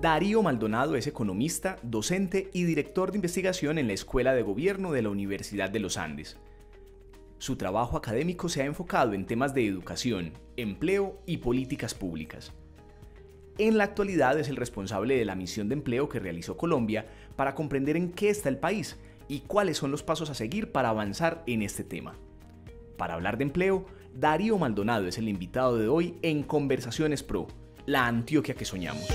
Darío Maldonado es economista, docente y director de investigación en la Escuela de Gobierno de la Universidad de los Andes. Su trabajo académico se ha enfocado en temas de educación, empleo y políticas públicas. En la actualidad es el responsable de la misión de empleo que realizó Colombia para comprender en qué está el país y cuáles son los pasos a seguir para avanzar en este tema. Para hablar de empleo, Darío Maldonado es el invitado de hoy en Conversaciones Pro, la Antioquia que soñamos.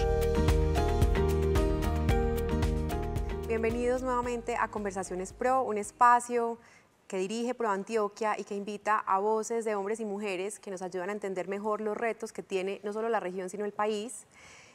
Bienvenidos nuevamente a Conversaciones Pro, un espacio que dirige Pro Antioquia y que invita a voces de hombres y mujeres que nos ayudan a entender mejor los retos que tiene no solo la región, sino el país.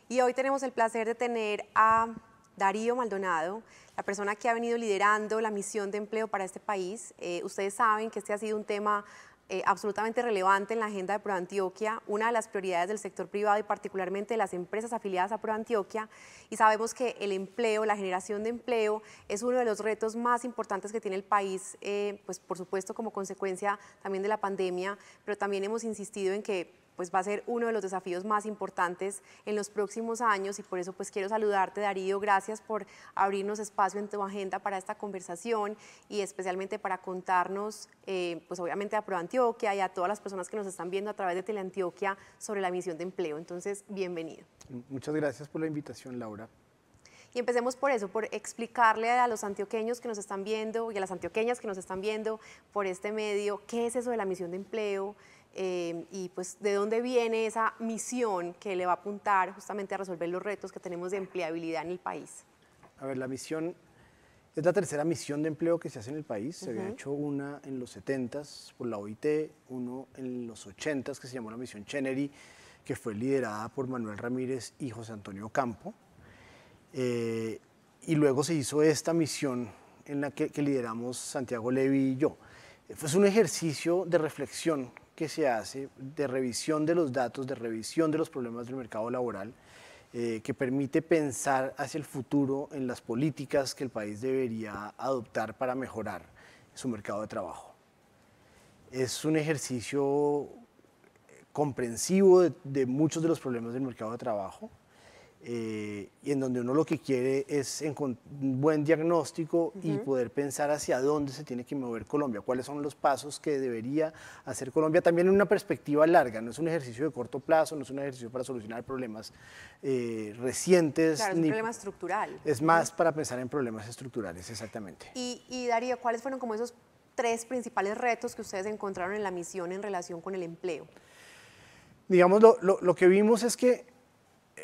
Y hoy tenemos el placer de tener a Darío Maldonado, la persona que ha venido liderando la misión de empleo para este país. Eh, ustedes saben que este ha sido un tema eh, absolutamente relevante en la agenda de ProAntioquia, una de las prioridades del sector privado y particularmente de las empresas afiliadas a ProAntioquia. Y sabemos que el empleo, la generación de empleo, es uno de los retos más importantes que tiene el país, eh, pues por supuesto como consecuencia también de la pandemia, pero también hemos insistido en que pues va a ser uno de los desafíos más importantes en los próximos años y por eso pues quiero saludarte Darío, gracias por abrirnos espacio en tu agenda para esta conversación y especialmente para contarnos eh, pues obviamente a ProAntioquia y a todas las personas que nos están viendo a través de Teleantioquia sobre la misión de empleo. Entonces, bienvenido. Muchas gracias por la invitación Laura. Y empecemos por eso, por explicarle a los antioqueños que nos están viendo y a las antioqueñas que nos están viendo por este medio, qué es eso de la misión de empleo, Em, y pues de dónde viene esa misión que le va a apuntar justamente a resolver los retos que tenemos de empleabilidad en el país. A ver, la misión es la tercera misión de empleo que se hace en el país. Se había hecho una en los 70 por la OIT, uno en los 80s que se llamó la misión Chenery, que fue liderada por Manuel Ramírez y José Antonio Campo. Eh, y luego se hizo esta misión en la que, que lideramos Santiago Levy y yo. Fue un ejercicio de reflexión que se hace de revisión de los datos, de revisión de los problemas del mercado laboral, eh, que permite pensar hacia el futuro en las políticas que el país debería adoptar para mejorar su mercado de trabajo. Es un ejercicio eh, comprensivo de muchos de los problemas del mercado de trabajo, eh, y en donde uno lo que quiere es un buen diagnóstico y poder pensar hacia dónde se tiene que mover Colombia, cuáles son los pasos que debería hacer Colombia, también en una perspectiva larga, no es un ejercicio de corto plazo, no es un ejercicio para solucionar problemas eh, recientes. es un problema estructural. Es más para pensar en problemas estructurales, exactamente. Y, y Darío, ¿cuáles fueron como esos tres principales retos que ustedes encontraron en la misión en relación con el empleo? Digamos, lo que vimos es que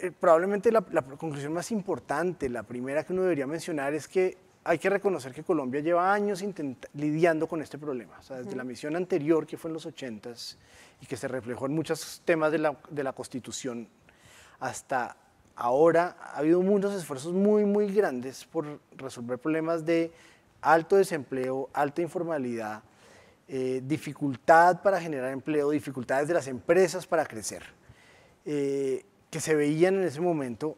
eh, probablemente la, conclusión más importante, la primera que uno debería mencionar es que hay que reconocer que Colombia lleva años lidiando con este problema. desde la misión anterior, que fue en los 80s, y que se reflejó en muchos temas de la, de Constitución, hasta ahora ha habido muchos esfuerzos muy, muy grandes por resolver problemas de alto desempleo, alta informalidad, eh, dificultad para generar empleo, dificultades de las empresas para crecer. Eh, que se veían en ese momento,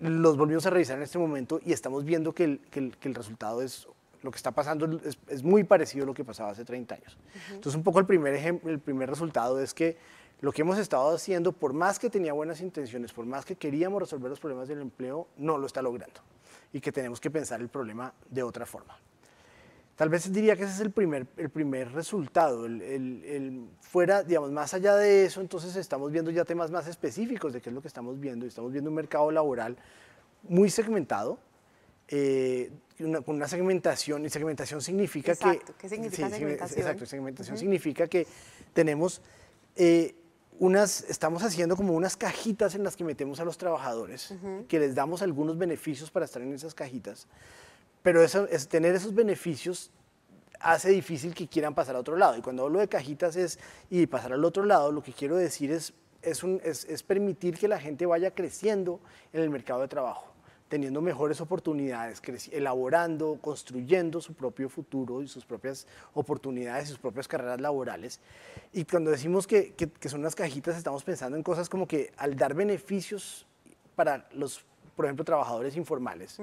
los volvimos a revisar en este momento y estamos viendo que el, que el, resultado es, lo que está pasando es, muy parecido a lo que pasaba hace 30 años. Entonces, un poco el primer, ejemplo, el primer resultado es que lo que hemos estado haciendo, por más que tenía buenas intenciones, por más que queríamos resolver los problemas del empleo, no lo está logrando y que tenemos que pensar el problema de otra forma. Tal vez diría que ese es el primer, el primer resultado. El, fuera, digamos, más allá de eso, entonces estamos viendo ya temas más específicos de qué es lo que estamos viendo. Estamos viendo un mercado laboral muy segmentado, eh, con una segmentación, y segmentación significa que... segmentación? Exacto, segmentación significa que tenemos eh, unas, estamos haciendo como unas cajitas en las que metemos a los trabajadores, que les damos algunos beneficios para estar en esas cajitas, pero tener esos beneficios hace difícil que quieran pasar a otro lado. Y cuando hablo de cajitas es, y pasar al otro lado, lo que quiero decir es, permitir que la gente vaya creciendo en el mercado de trabajo teniendo mejores oportunidades, elaborando, construyendo su propio futuro y sus propias oportunidades sus propias carreras laborales. Y cuando decimos que, son unas cajitas, estamos pensando en cosas como que al dar beneficios para los por ejemplo, trabajadores informales,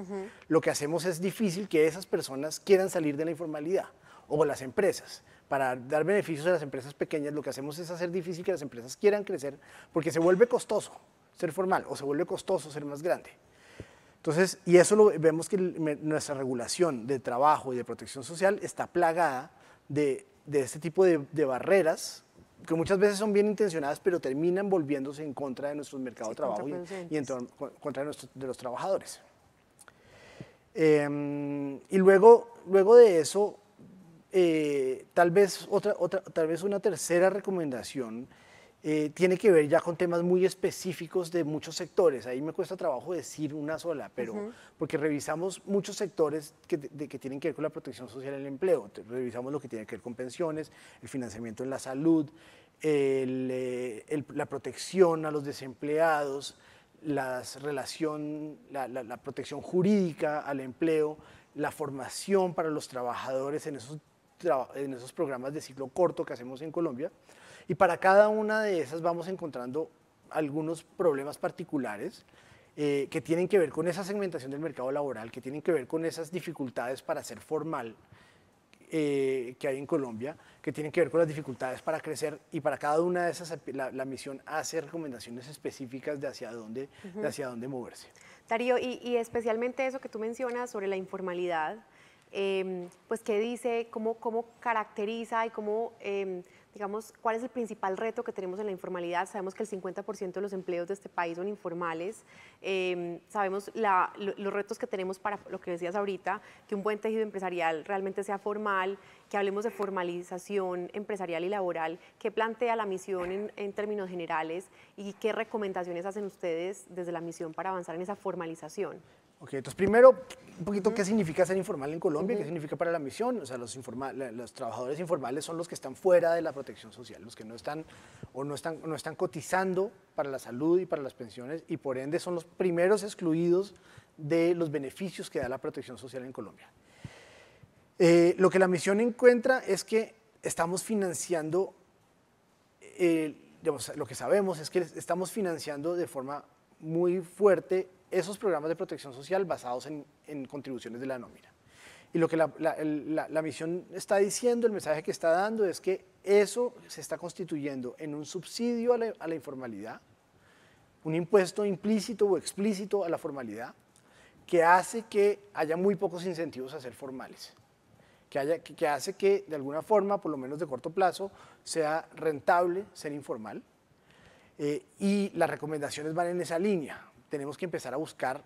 lo que hacemos es difícil que esas personas quieran salir de la informalidad o las empresas. Para dar beneficios a las empresas pequeñas, lo que hacemos es hacer difícil que las empresas quieran crecer porque se vuelve costoso ser formal o se vuelve costoso ser más grande. Entonces, y eso lo vemos que nuestra regulación de trabajo y de protección social está plagada de, de este tipo de, de barreras que muchas veces son bien intencionadas, pero terminan volviéndose en contra de nuestro mercado de trabajo y, en contra de, los trabajadores. Em, y luego, luego de eso, eh, tal, vez otra, tal vez una tercera recomendación eh, tiene que ver ya con temas muy específicos de muchos sectores. Ahí me cuesta trabajo decir una sola, pero porque revisamos muchos sectores que, tienen que ver con la protección social y el empleo. Revisamos lo que tiene que ver con pensiones, el financiamiento en la salud, eh, la protección a los desempleados, las relación, la, protección jurídica al empleo, la formación para los trabajadores en esos programas de ciclo corto que hacemos en Colombia. Y para cada una de esas vamos encontrando algunos problemas particulares eh, que tienen que ver con esa segmentación del mercado laboral, que tienen que ver con esas dificultades para ser formal eh, que hay en Colombia, que tienen que ver con las dificultades para crecer y para cada una de esas eh, la, misión hace recomendaciones específicas de hacia dónde, hacia dónde moverse. Darío, y, especialmente eso que tú mencionas sobre la informalidad, em, pues qué dice, cómo, cómo caracteriza y cómo em, digamos, cuál es el principal reto que tenemos en la informalidad. Sabemos que el 50% de los empleos de este país son informales. Em, sabemos los retos que tenemos para lo que decías ahorita, que un buen tejido empresarial realmente sea formal, que hablemos de formalización empresarial y laboral. ¿Qué plantea la misión en términos generales y qué recomendaciones hacen ustedes desde la misión para avanzar en esa formalización? Ok, entonces primero, un poquito qué significa ser informal en Colombia, qué significa para la misión. O sea, los, los trabajadores informales son los que están fuera de la protección social, los que no están o no están, no están cotizando para la salud y para las pensiones y por ende son los primeros excluidos de los beneficios que da la protección social en Colombia. Eh, lo que la misión encuentra es que estamos financiando, eh, digamos, lo que sabemos es que estamos financiando de forma muy fuerte esos programas de protección social basados en, contribuciones de la nómina. Y lo que la, misión está diciendo, el mensaje que está dando es que eso se está constituyendo en un subsidio a la, informalidad, un impuesto implícito o explícito a la formalidad, que hace que haya muy pocos incentivos a ser formales, que, hace que de alguna forma, por lo menos de corto plazo, sea rentable ser informal. Eh, y las recomendaciones van en esa línea tenemos que empezar a buscar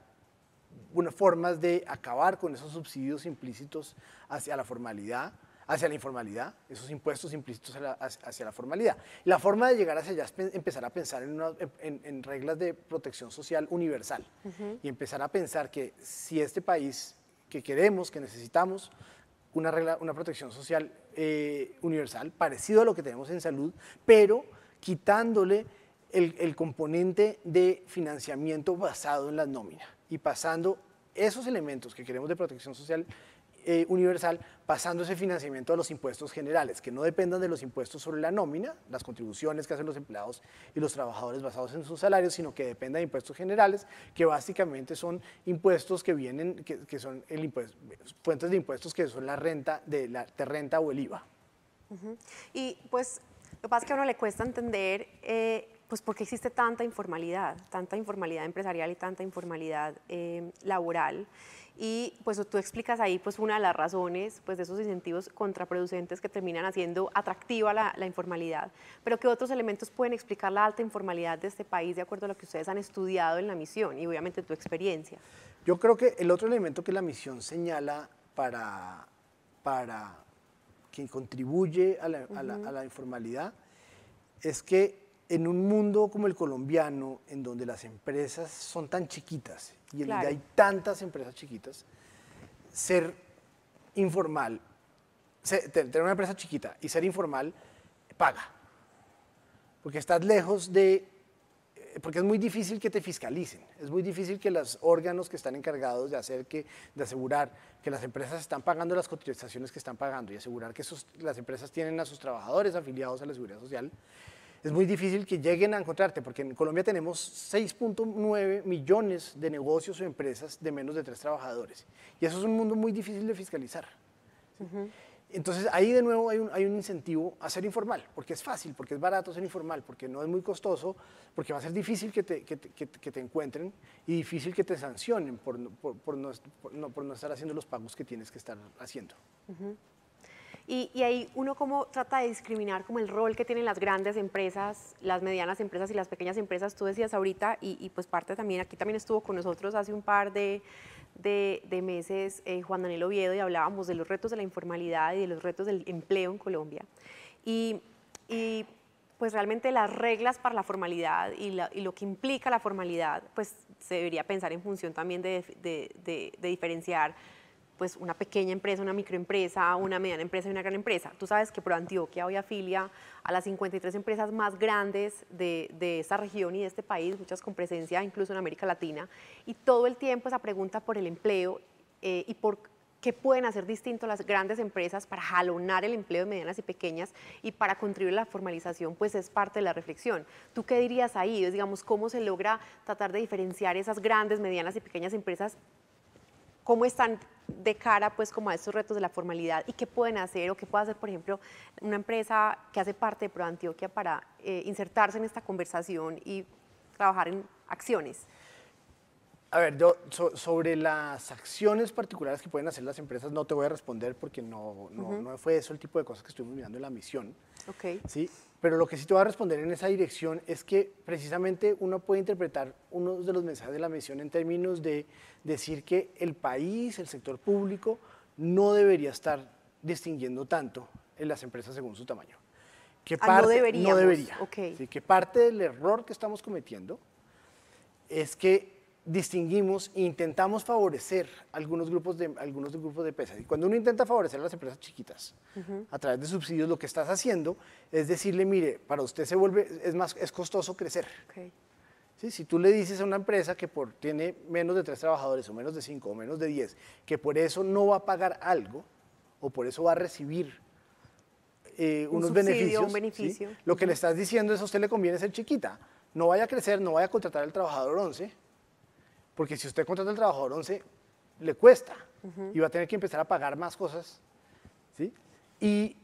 unas formas de acabar con esos subsidios implícitos hacia la formalidad, hacia la informalidad, esos impuestos implícitos hacia la, formalidad. La forma de llegar hacia allá es empezar a pensar en, reglas de protección social universal y empezar a pensar que si este país que queremos, que necesitamos, una, regla, una protección social eh, universal, parecido a lo que tenemos en salud, pero quitándole el, componente de financiamiento basado en la nómina y pasando esos elementos que queremos de protección social eh, universal, pasando ese financiamiento a los impuestos generales, que no dependan de los impuestos sobre la nómina, las contribuciones que hacen los empleados y los trabajadores basados en sus salarios, sino que dependan de impuestos generales, que básicamente son impuestos que vienen, que, son el fuentes de impuestos que son la renta, de la renta o el IVA. Y pues lo que pasa es que a uno le cuesta entender... Eh, pues porque existe tanta informalidad, tanta informalidad empresarial y tanta informalidad eh, laboral. Y pues tú explicas ahí pues una de las razones pues de esos incentivos contraproducentes que terminan haciendo atractiva la, informalidad. Pero ¿qué otros elementos pueden explicar la alta informalidad de este país de acuerdo a lo que ustedes han estudiado en la misión y obviamente tu experiencia? Yo creo que el otro elemento que la misión señala para, para quien contribuye a la informalidad es que en un mundo como el colombiano, en donde las empresas son tan chiquitas y en donde hay tantas empresas chiquitas, ser informal, tener una empresa chiquita y ser informal paga. Porque estás lejos de... Eh, porque es muy difícil que te fiscalicen, es muy difícil que los órganos que están encargados de hacer que, de asegurar que las empresas están pagando las cotizaciones que están pagando y asegurar que las empresas tienen a sus trabajadores afiliados a la seguridad social, es muy difícil que lleguen a encontrarte, porque en Colombia tenemos 6.9 millones de negocios o empresas de menos de tres trabajadores. Y eso es un mundo muy difícil de fiscalizar. Entonces ahí de nuevo hay un, hay un, incentivo a ser informal, porque es fácil, porque es barato ser informal, porque no es muy costoso, porque va a ser difícil que te, que que encuentren y difícil que te sancionen por, por, no, estar haciendo los pagos que tienes que estar haciendo. Y, ahí uno como trata de discriminar como el rol que tienen las grandes empresas, las medianas empresas y las pequeñas empresas, tú decías ahorita, y, pues parte también, aquí también estuvo con nosotros hace un par de, meses eh, Juan Daniel Oviedo y hablábamos de los retos de la informalidad y de los retos del empleo en Colombia. Y, pues realmente las reglas para la formalidad y, lo que implica la formalidad, pues se debería pensar en función también de, de diferenciar pues una pequeña empresa, una microempresa, una mediana empresa y una gran empresa. Tú sabes que por Antioquia hoy afilia a las 53 empresas más grandes de, de esta región y de este país, muchas con presencia incluso en América Latina, y todo el tiempo esa pregunta por el empleo eh, y por qué pueden hacer distinto las grandes empresas para jalonar el empleo de medianas y pequeñas y para contribuir a la formalización, pues es parte de la reflexión. ¿Tú qué dirías ahí? Es, digamos, ¿cómo se logra tratar de diferenciar esas grandes, medianas y pequeñas empresas cómo están de cara pues como a estos retos de la formalidad y qué pueden hacer o qué puede hacer por ejemplo una empresa que hace parte de ProAntioquia para eh, insertarse en esta conversación y trabajar en acciones. A ver, yo sobre las acciones particulares que pueden hacer las empresas no te voy a responder porque no, no fue eso el tipo de cosas que estuvimos mirando en la misión. Ok. Sí, pero lo que sí te voy a responder en esa dirección es que precisamente uno puede interpretar uno de los mensajes de la misión en términos de decir que el país, el sector público, no debería estar distinguiendo tanto en las empresas según su tamaño. Que ah, no, no debería. Que parte del error que estamos cometiendo es que distinguimos e intentamos favorecer algunos grupos de, algunos grupos de empresas. Y cuando uno intenta favorecer a las empresas chiquitas a través de subsidios, lo que estás haciendo es decirle, mire, para usted se vuelve, es más, es costoso crecer. Si tú le dices a una empresa que por, tiene menos de tres trabajadores o menos de cinco o menos de diez, que por eso no va a pagar algo o por eso va a recibir eh, unos beneficios, lo que le estás diciendo es a usted le conviene ser chiquita. No vaya a crecer, no vaya a contratar al trabajador 11, porque si usted contrata al trabajador 11, le cuesta y va a tener que empezar a pagar más cosas. Y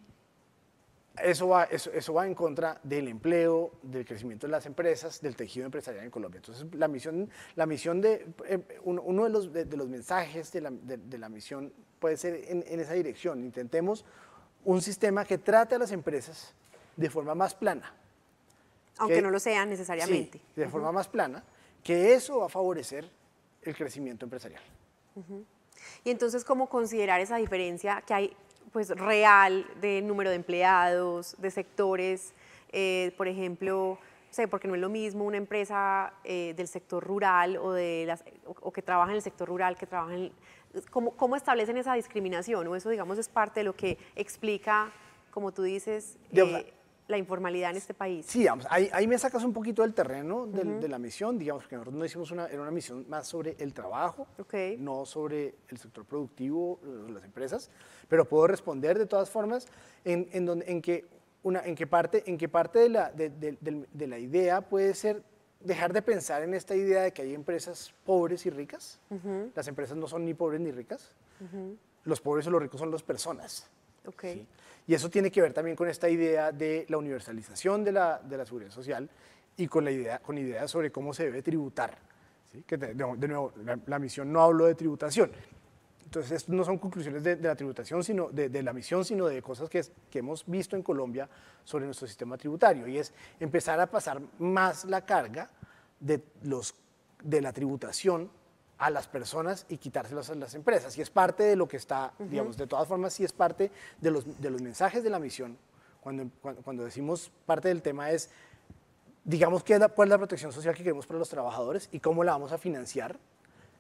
eso va, eso, va en contra del empleo, del crecimiento de las empresas, del tejido empresarial en Colombia. Entonces, la misión, la misión de eh, uno, de, los, mensajes de la, misión puede ser en, esa dirección. Intentemos un sistema que trate a las empresas de forma más plana. Aunque no lo sea necesariamente. de forma más plana, que eso va a favorecer el crecimiento empresarial. Y entonces, ¿cómo considerar esa diferencia que hay pues, real de número de empleados, de sectores? Eh, por ejemplo, sé, porque no es lo mismo una empresa eh, del sector rural o, de las, que trabaja en el sector rural, que trabaja en... ¿cómo, establecen esa discriminación? ¿O eso, digamos, es parte de lo que explica, como tú dices la informalidad en este país. Sí, ahí, me sacas un poquito del terreno de la misión, digamos, que nosotros no hicimos una, era una misión más sobre el trabajo, no sobre el sector productivo, eh, las empresas, pero puedo responder de todas formas en, en, en, que, una, en qué parte, en qué parte de la, de, la idea puede ser dejar de pensar en esta idea de que hay empresas pobres y ricas. Las empresas no son ni pobres ni ricas. Los pobres o los ricos son las personas. Y eso tiene que ver también con esta idea de la universalización de la, de la seguridad social y con, la idea, con ideas sobre cómo se debe tributar. Que de, nuevo, la, misión no habló de tributación. Entonces, no son conclusiones de, la tributación, sino de, la misión, sino de cosas que, que hemos visto en Colombia sobre nuestro sistema tributario. Y es empezar a pasar más la carga de, los, de la tributación a las personas y quitárselas a las empresas. Y es parte de lo que está, digamos, de todas formas, sí es parte de los, mensajes de la misión. Cuando, cuando, decimos parte del tema es, digamos, que la, cuál es la protección social que queremos para los trabajadores y cómo la vamos a financiar.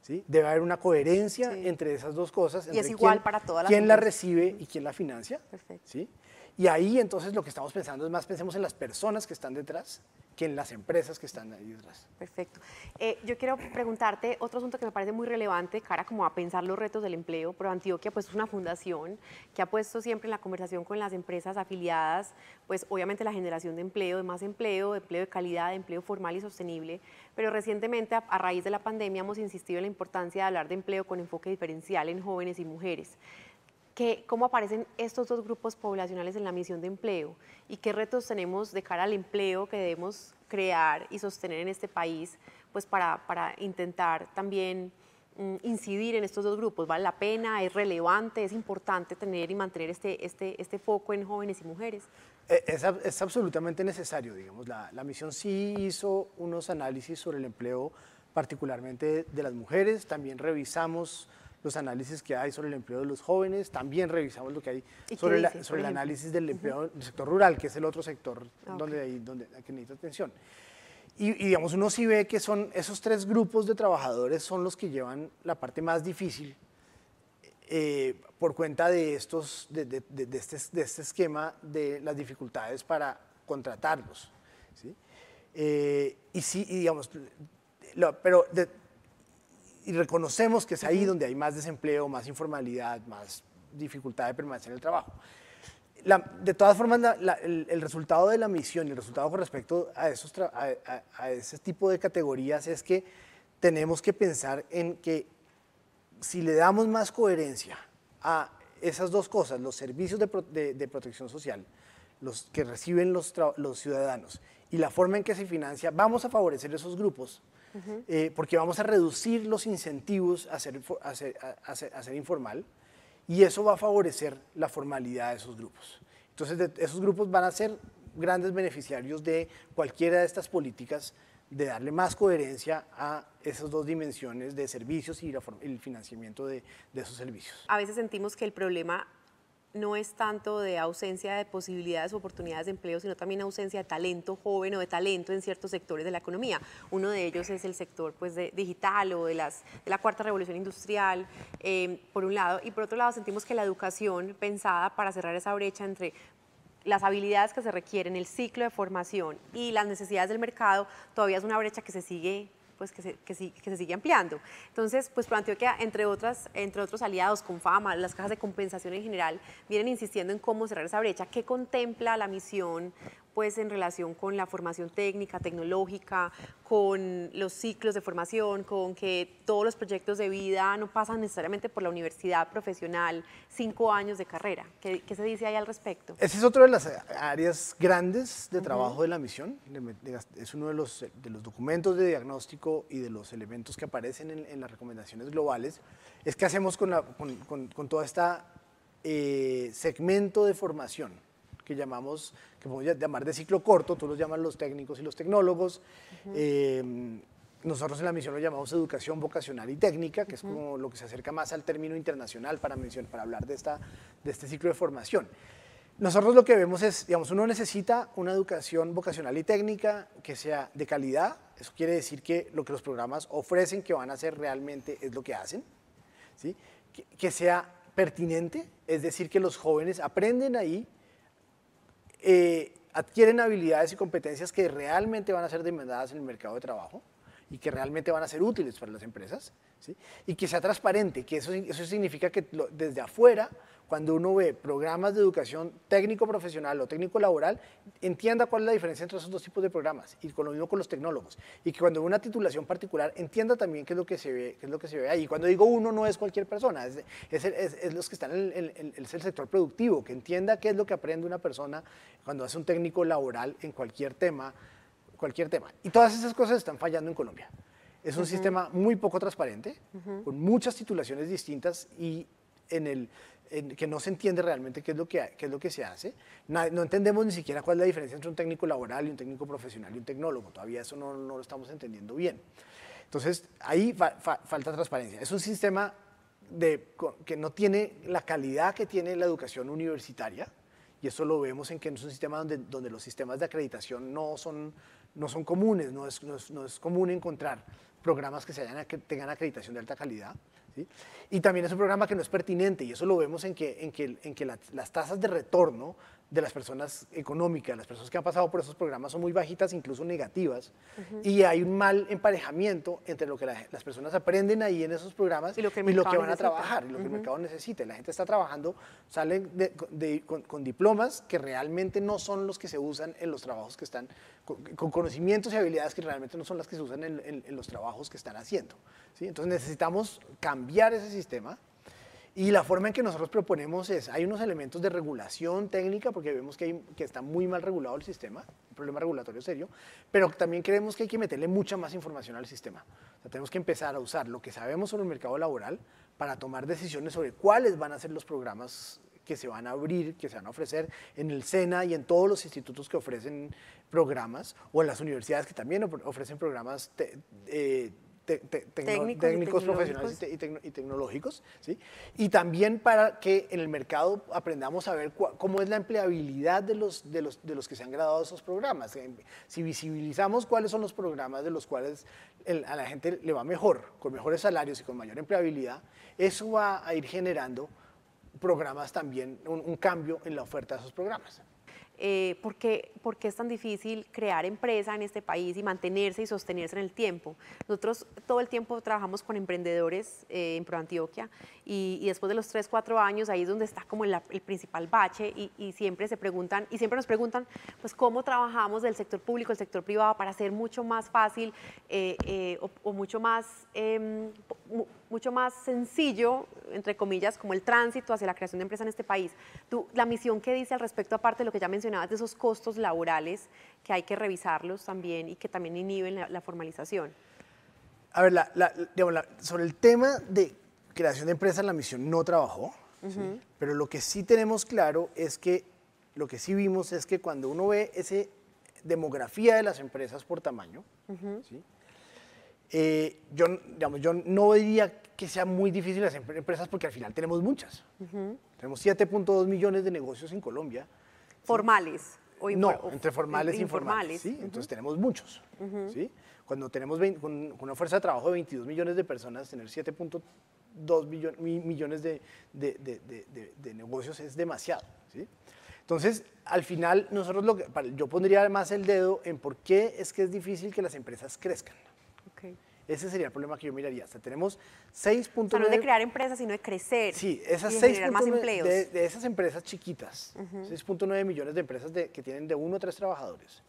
¿Sí? Debe haber una coherencia entre esas dos cosas. Y es igual quién, para todas las Quién la recibe y quién la financia. Perfecto. ¿sí? Y ahí entonces lo que estamos pensando es más, pensemos en las personas que están detrás que en las empresas que están ahí detrás. Perfecto. Eh, yo quiero preguntarte otro asunto que me parece muy relevante, cara como a pensar los retos del empleo, pero Antioquia pues es una fundación que ha puesto siempre en la conversación con las empresas afiliadas, pues obviamente la generación de empleo, de más empleo, de empleo de calidad, de empleo formal y sostenible, pero recientemente a raíz de la pandemia hemos insistido en la importancia de hablar de empleo con enfoque diferencial en jóvenes y mujeres que, cómo aparecen estos dos grupos poblacionales en la misión de empleo y qué retos tenemos de cara al empleo que debemos crear y sostener en este país pues para, para intentar también mm, incidir en estos dos grupos. ¿Vale la pena? ¿Es relevante? ¿Es importante tener y mantener este, este, este foco en jóvenes y mujeres? Eh, es, es absolutamente necesario, digamos. La, la misión sí hizo unos análisis sobre el empleo particularmente de las mujeres. También revisamos los análisis que hay sobre el empleo de los jóvenes, también revisamos lo que hay sobre, el análisis del empleo sector rural, que es el otro sector ah, donde, hay, donde hay que necesita atención. Y, digamos, uno sí ve que son esos tres grupos de trabajadores son los que llevan la parte más difícil eh, por cuenta de, estos, de, de, este, de, este, esquema de las dificultades para contratarlos. ¿sí? Eh, y sí, digamos, pero y reconocemos que es ahí donde hay más desempleo, más informalidad, más dificultad de permanecer en el trabajo. de todas formas, el, resultado de la misión y el resultado con respecto a, esos a, ese tipo de categorías es que tenemos que pensar en que si le damos más coherencia a esas dos cosas, los servicios de, protección social, los que reciben los, los ciudadanos y la forma en que se financia, vamos a favorecer esos grupos eh, porque vamos a reducir los incentivos a ser, informal y eso va a favorecer la formalidad de esos grupos. Entonces, esos grupos van a ser grandes beneficiarios de cualquiera de estas políticas de darle más coherencia a esas dos dimensiones de servicios y el financiamiento de, de esos servicios. A veces sentimos que el problema no es tanto de ausencia de posibilidades, oportunidades de empleo, sino también ausencia de talento joven o de talento en ciertos sectores de la economía. Uno de ellos es el sector pues, de, digital o de, las, de la cuarta revolución industrial, eh, por un lado. Y por otro lado, sentimos que la educación pensada para cerrar esa brecha entre las habilidades que se requieren, el ciclo de formación y las necesidades del mercado, todavía es una brecha que se sigue pues que se, que, se sigue ampliando. Entonces, pues que entre, otras, entre otros aliados, con fama, las cajas de compensación en general, vienen insistiendo en cómo cerrar esa brecha. ¿Qué contempla la misión pues en relación con la formación técnica, tecnológica, con los ciclos de formación, con que todos los proyectos de vida no pasan necesariamente por la universidad profesional, cinco años de carrera. ¿Qué, se dice ahí al respecto? Esa es otra de las áreas grandes de trabajo de la misión. Es uno de los, de los, documentos de diagnóstico y de los elementos que aparecen en, las recomendaciones globales. Es qué hacemos con, la, con, con, toda esta eh, segmento de formación que llamamos, que podemos llamar de ciclo corto, tú los llamas los técnicos y los tecnólogos. Em, nosotros en la misión lo llamamos educación vocacional y técnica, que es como lo que se acerca más al término internacional para, mencionar, para hablar de, esta, de este ciclo de formación. Nosotros lo que vemos es, digamos, uno necesita una educación vocacional y técnica que sea de calidad, eso quiere decir que lo que los programas ofrecen que van a hacer realmente es lo que hacen, ¿sí? que, que sea pertinente, es decir, que los jóvenes aprenden ahí eh, adquieren habilidades y competencias que realmente van a ser demandadas en el mercado de trabajo y que realmente van a ser útiles para las empresas, y que sea transparente, que eso, eso significa que desde afuera cuando uno ve programas de educación técnico-profesional o técnico-laboral, entienda cuál es la diferencia entre esos dos tipos de programas, y con lo mismo con los tecnólogos, y que cuando ve una titulación particular, entienda también qué es lo que se ve, qué es lo que se ve ahí. Y cuando digo uno, no es cualquier persona, es, es, los que están en el, sector productivo, que entienda qué es lo que aprende una persona cuando hace un técnico laboral en cualquier tema, cualquier tema. Y todas esas cosas están fallando en Colombia. Es un sistema muy poco transparente, con muchas titulaciones distintas y en el que no se entiende realmente qué es lo que, qué es lo que se hace. no entendemos ni siquiera cuál es la diferencia entre un técnico laboral y un técnico profesional y un tecnólogo. Todavía eso no, no lo estamos entendiendo bien. Entonces, ahí falta transparencia. Es un sistema de, que no tiene la calidad que tiene la educación universitaria, y eso lo vemos en que es un sistema donde, donde los sistemas de acreditación no son, no son comunes, no es, no es, no es común encontrar programas que se hayan, que tengan acreditación de alta calidad. Y también es un programa que no es pertinente y eso lo vemos en que, en en que las tasas de retorno de las personas económicas, las personas que han pasado por esos programas son muy bajitas, incluso negativas, y hay un mal emparejamiento entre lo que las personas aprenden ahí en esos programas y lo que, lo que van a trabajar, lo que el mercado necesita. La gente está trabajando, salen con, diplomas que realmente no son los que se usan en los trabajos que están con, conocimientos y habilidades que realmente no son las que se usan en, los trabajos que están haciendo. Entonces necesitamos cambiar ese sistema y la forma en que nosotros proponemos es, hay unos elementos de regulación técnica, porque vemos que, está muy mal regulado el sistema, un problema regulatorio serio, pero también creemos que hay que meterle mucha más información al sistema. tenemos que empezar a usar lo que sabemos sobre el mercado laboral para tomar decisiones sobre cuáles van a ser los programas que se van a abrir, que se van a ofrecer en el SENA y en todos los institutos que ofrecen programas o en las universidades que también ofrecen programas eh, técnicos, profesionales y, tecnológicos, ¿sí? y también para que en el mercado aprendamos a ver cómo es la empleabilidad de los, de, los, que se han graduado esos programas. Si visibilizamos cuáles son los programas de los cuales a la gente le va mejor, con mejores salarios y con mayor empleabilidad, eso va a ir generando programas también, un, cambio en la oferta de esos programas. Eh, ¿por, qué, es tan difícil crear empresa en este país y mantenerse y sostenerse en el tiempo? Nosotros todo el tiempo trabajamos con emprendedores eh, en ProAntioquia y, después de los 3, 4 años ahí es donde está como el, principal bache y, siempre se preguntan y siempre nos preguntan pues cómo trabajamos del sector público, el sector privado para hacer mucho más fácil eh, eh, o, mucho más... Em, mucho más sencillo, entre comillas, como el tránsito hacia la creación de empresa en este país. la misión que dice al respecto, aparte de lo que ya mencionabas, de esos costos laborales que hay que revisarlos también y que también inhiben la, formalización. A ver, sobre el tema de creación de empresas la misión no trabajó, pero lo que sí tenemos claro es que, lo que sí vimos es que cuando uno ve esa demografía de las empresas por tamaño, eh, yo, digamos, yo no diría que sea muy difícil las empresas porque al final tenemos muchas. Tenemos 7.2 millones de negocios en Colombia. Formales. o O no, entre formales e informales. Entonces tenemos muchos. ¿sí? Cuando tenemos con una fuerza de trabajo de 22 millones de personas, tener 7.2 2 millones de, de, de, de, negocios es demasiado. ¿sí? Entonces, al final, nosotros lo yo pondría más el dedo en por qué es que es difícil que las empresas crezcan. Okay. Ese sería el problema que yo miraría. O sea, tenemos 6.9... O sea, no de crear empresas, sino de crecer. Sí, esas De, esas empresas chiquitas, 6.9 millones de empresas que tienen de uno a tres trabajadores.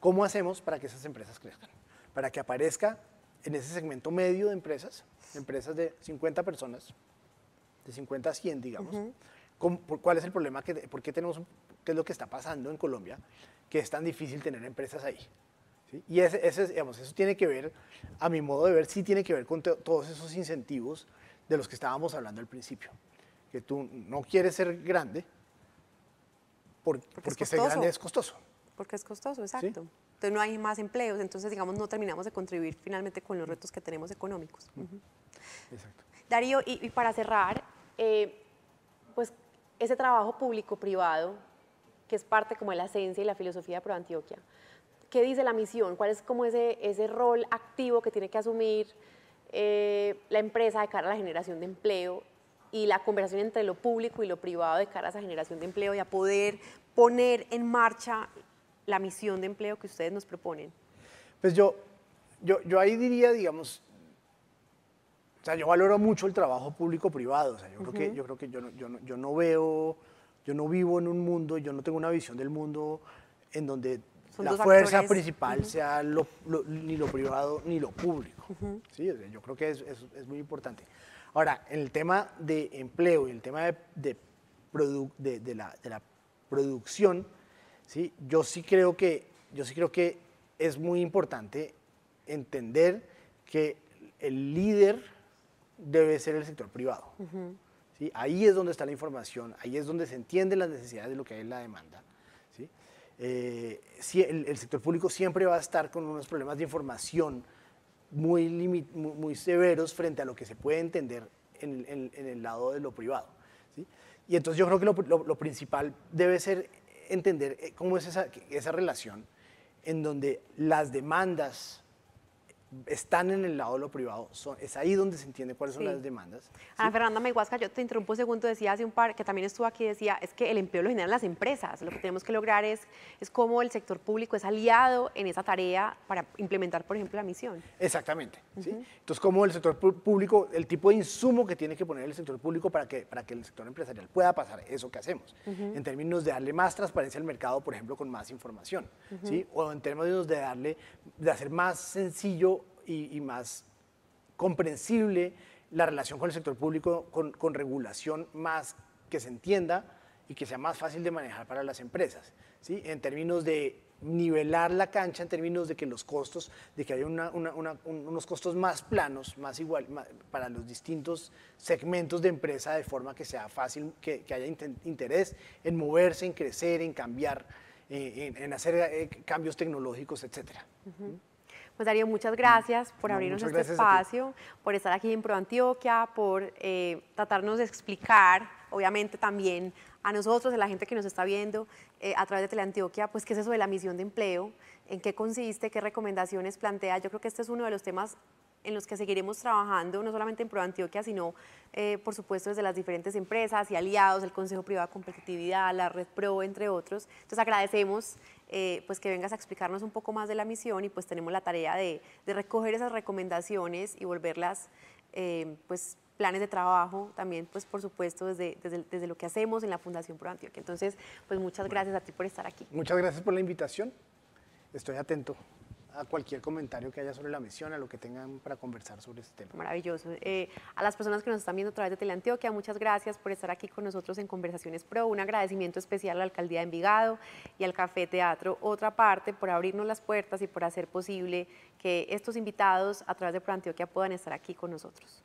¿Cómo hacemos para que esas empresas crezcan? Para que aparezca en ese segmento medio de empresas, empresas de 50 personas, de 50 a 100, digamos, ¿cuál es el problema? Que, ¿Por qué tenemos, qué es lo que está pasando en Colombia que es tan difícil tener empresas ahí? Y ese, digamos, eso tiene que ver, a mi modo de ver, sí tiene que ver con todos esos incentivos de los que estábamos hablando al principio. Que tú no quieres ser grande porque, ser grande es costoso. Porque es costoso, exacto. Entonces no hay más empleos, entonces digamos no terminamos de contribuir finalmente con los mm. retos que tenemos económicos. Mm. Exacto. Darío, y, para cerrar, eh, pues ese trabajo público-privado, que es parte como de la esencia y la filosofía de Antioquia, ¿qué dice la misión? ¿Cuál es como ese, rol activo que tiene que asumir eh, la empresa de cara a la generación de empleo y la conversación entre lo público y lo privado de cara a esa generación de empleo y a poder poner en marcha la misión de empleo que ustedes nos proponen? Pues yo, yo, yo ahí diría, digamos, o sea, yo valoro mucho el trabajo público-privado. O sea, yo, creo que, yo creo que yo no, yo, no, veo, yo no vivo en un mundo, yo no tengo una visión del mundo en donde la fuerza principal sea ni lo privado ni lo público. ¿sí? yo creo que es, es, muy importante. Ahora, en el tema de empleo y el tema de, de, de la, la, producción, ¿sí? Yo, sí creo que, yo sí creo que es muy importante entender que el líder debe ser el sector privado. ¿sí? Ahí es donde está la información, ahí es donde se entienden las necesidades de lo que en la demanda. ¿sí? Eh, el, sector público siempre va a estar con unos problemas de información muy, muy, severos frente a lo que se puede entender en, el lado de lo privado. ¿sí? Y entonces yo creo que lo, lo, principal debe ser entender eh, cómo es esa, relación en donde las demandas están en el lado de lo privado, son, es ahí donde se entiende cuáles son las demandas. Ana Fernanda Mayhuasca, yo te interrumpo un segundo, decía hace un par, que también estuvo aquí, decía, es que el empleo lo generan las empresas, lo que tenemos que lograr es, es cómo el sector público es aliado en esa tarea para implementar, por ejemplo, la misión. Exactamente, ¿sí? Entonces, cómo el sector público, el tipo de insumo que tiene que poner el sector público para que, para que el sector empresarial pueda pasar eso que hacemos, en términos de darle más transparencia al mercado, por ejemplo, con más información, ¿sí? O en términos de darle, de hacer más sencillo y, más comprensible la relación con el sector público, con, regulación más que se entienda y que sea más fácil de manejar para las empresas, ¿sí? en términos de nivelar la cancha, en términos de que los costos, de que haya unos costos más planos, más igual para los distintos segmentos de empresa, de forma que sea fácil, que, haya interés en moverse, en crecer, en cambiar, eh, en, hacer eh, cambios tecnológicos, etcétera. Pues Darío, muchas gracias por abrirnos este espacio, por estar aquí en ProAntioquia, por eh, tratarnos de explicar, obviamente también a nosotros, a la gente que nos está viendo eh, a través de Teleantioquia, pues qué es eso de la misión de empleo, en qué consiste, qué recomendaciones plantea. Yo creo que este es uno de los temas en los que seguiremos trabajando, no solamente en ProAntioquia, sino eh, por supuesto desde las diferentes empresas y aliados, el Consejo Privado de Competitividad, la Red Pro, entre otros. Entonces agradecemos eh, pues que vengas a explicarnos un poco más de la misión y pues tenemos la tarea de, recoger esas recomendaciones y volverlas eh, pues planes de trabajo también, pues por supuesto, desde, desde, lo que hacemos en la Fundación Pro Antioquia. Entonces, pues muchas gracias a ti por estar aquí. Muchas gracias por la invitación. Estoy atento a cualquier comentario que haya sobre la misión, a lo que tengan para conversar sobre este tema. Maravilloso. Eh, a las personas que nos están viendo a través de Teleantioquia, muchas gracias por estar aquí con nosotros en Conversaciones Pro. Un agradecimiento especial a la Alcaldía de Envigado y al Café Teatro Otra Parte por abrirnos las puertas y por hacer posible que estos invitados a través de Proantioquia puedan estar aquí con nosotros.